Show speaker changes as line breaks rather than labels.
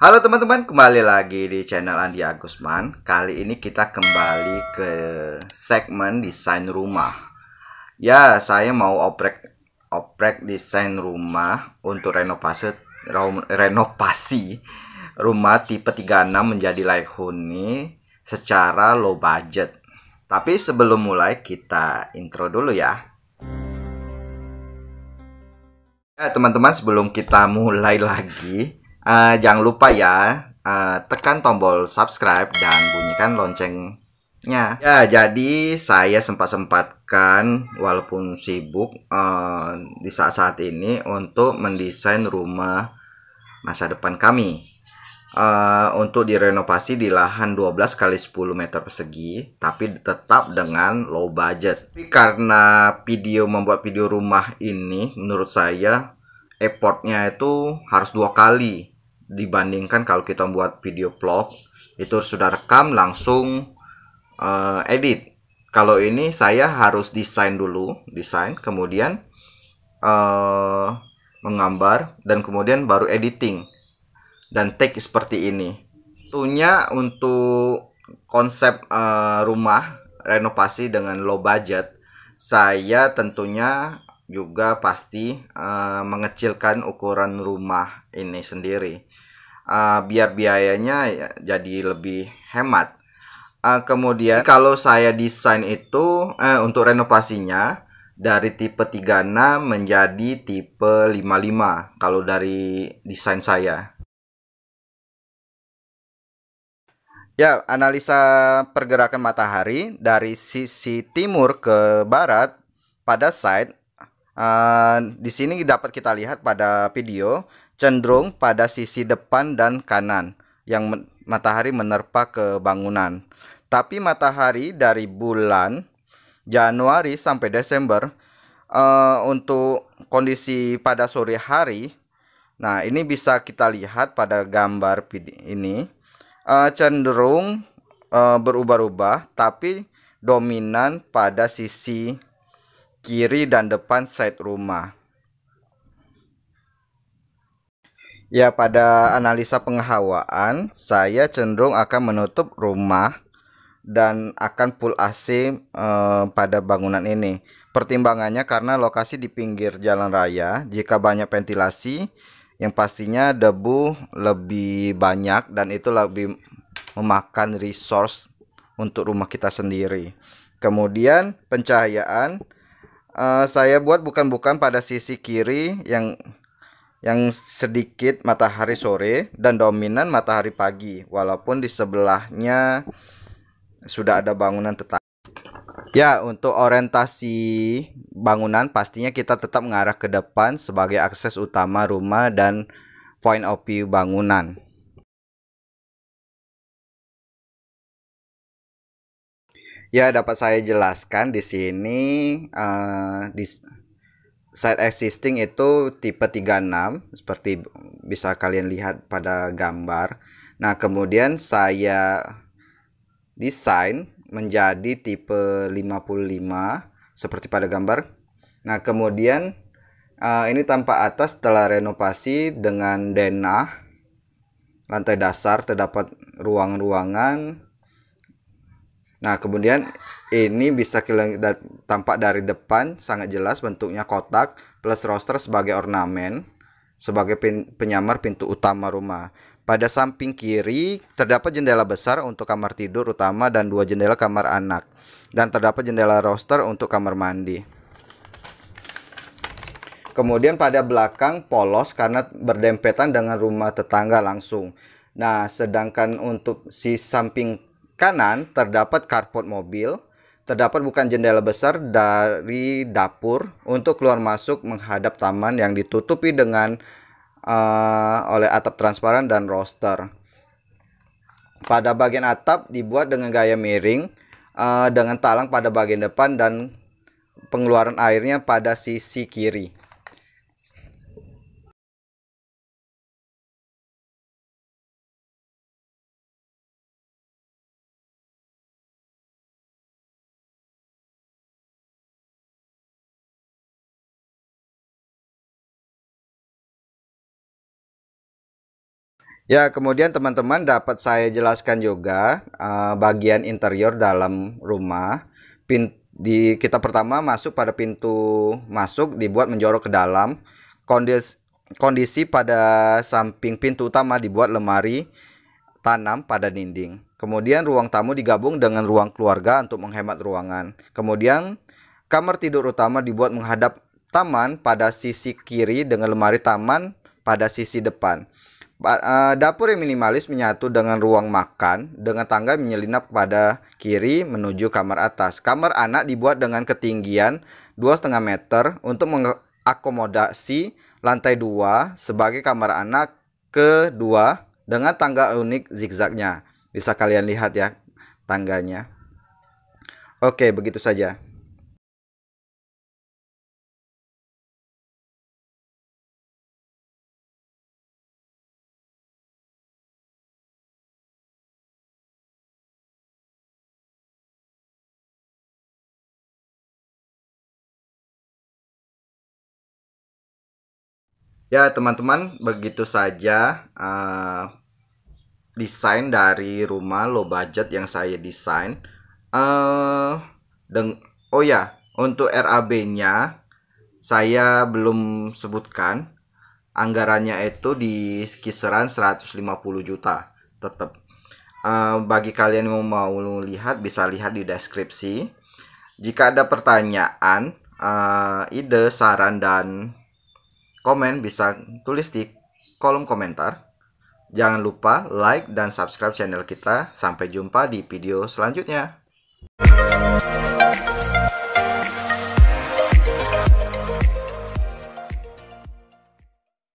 Halo teman-teman, kembali lagi di channel Andi Agusman. Kali ini kita kembali ke segmen desain rumah. Ya, saya mau oprek oprek desain rumah untuk renovasi renovasi rumah tipe 36 menjadi layak huni secara low budget. Tapi sebelum mulai kita intro dulu ya. Ya, teman-teman, sebelum kita mulai lagi, Uh, jangan lupa ya, uh, tekan tombol subscribe dan bunyikan loncengnya. Ya, jadi saya sempat-sempatkan walaupun sibuk uh, di saat-saat ini untuk mendesain rumah masa depan kami. Uh, untuk direnovasi di lahan 12 kali 10 meter persegi tapi tetap dengan low budget. Tapi karena video membuat video rumah ini menurut saya effortnya itu harus dua kali dibandingkan kalau kita buat video vlog itu sudah rekam langsung uh, edit kalau ini saya harus desain dulu desain kemudian uh, menggambar dan kemudian baru editing dan take seperti ini tentunya untuk konsep uh, rumah renovasi dengan low budget saya tentunya juga pasti uh, mengecilkan ukuran rumah ini sendiri uh, biar biayanya ya jadi lebih hemat. Uh, kemudian kalau saya desain itu uh, untuk renovasinya dari tipe 36 menjadi tipe 55 kalau dari desain saya. Ya, analisa pergerakan matahari dari sisi timur ke barat pada site Uh, di sini dapat kita lihat pada video cenderung pada sisi depan dan kanan yang matahari menerpa ke bangunan. Tapi matahari dari bulan Januari sampai Desember uh, untuk kondisi pada sore hari. Nah, ini bisa kita lihat pada gambar ini uh, cenderung uh, berubah-ubah tapi dominan pada sisi kiri dan depan side rumah. Ya, pada analisa penghawaan, saya cenderung akan menutup rumah dan akan pull AC eh, pada bangunan ini. Pertimbangannya karena lokasi di pinggir jalan raya, jika banyak ventilasi, yang pastinya debu lebih banyak dan itu lebih memakan resource untuk rumah kita sendiri. Kemudian pencahayaan uh, saya buat bukan-bukan pada sisi kiri yang yang sedikit matahari sore dan dominan matahari pagi walaupun di sebelahnya sudah ada bangunan tetap ya untuk orientasi bangunan pastinya kita tetap mengarah ke depan sebagai akses utama rumah dan point of view bangunan Ya, dapat saya jelaskan di sini uh, eh, di site existing itu tipe 36 seperti bisa kalian lihat pada gambar. Nah, kemudian saya desain menjadi tipe 55 seperti pada gambar. Nah, kemudian uh, ini tampak atas telah renovasi dengan denah. Lantai dasar terdapat ruang-ruangan, Nah, kemudian ini bisa tampak dari depan sangat jelas bentuknya kotak plus roster sebagai ornamen sebagai penyamar pintu utama rumah. Pada samping kiri terdapat jendela besar untuk kamar tidur utama dan dua jendela kamar anak dan terdapat jendela roster untuk kamar mandi. Kemudian pada belakang polos karena berdempetan dengan rumah tetangga langsung. Nah, sedangkan untuk si samping kanan terdapat karpot mobil, terdapat bukan jendela besar dari dapur untuk keluar masuk menghadap taman yang ditutupi dengan uh, oleh atap transparan dan roster. Pada bagian atap dibuat dengan gaya miring uh, dengan talang pada bagian depan dan pengeluaran airnya pada sisi kiri. Ya, kemudian teman-teman dapat saya jelaskan juga uh, bagian interior dalam rumah. Pin di kita pertama masuk pada pintu masuk dibuat menjorok ke dalam. kondis kondisi pada samping pintu utama dibuat lemari tanam pada dinding. Kemudian ruang tamu digabung dengan ruang keluarga untuk menghemat ruangan. Kemudian kamar tidur utama dibuat menghadap taman pada sisi kiri dengan lemari taman pada sisi depan. Eh, dapur yang minimalis menyatu dengan ruang makan dengan tangga menyelinap pada kiri menuju kamar atas. Kamar anak dibuat dengan ketinggian 2,5 meter untuk mengakomodasi lantai 2 sebagai kamar anak kedua dengan tangga unik zigzagnya. Bisa kalian lihat ya tangganya. Oke, begitu saja. Ya teman-teman begitu saja uh, desain dari rumah low budget yang saya desain. Uh, deng oh ya untuk RAB-nya saya belum sebutkan anggarannya itu di kisaran 150 juta tetap. Uh, eh, bagi kalian yang mau lihat bisa lihat di deskripsi. Jika ada pertanyaan, uh, ide, saran dan komen bisa tulis di kolom komentar. Jangan lupa like dan subscribe channel kita. Sampai jumpa di video selanjutnya.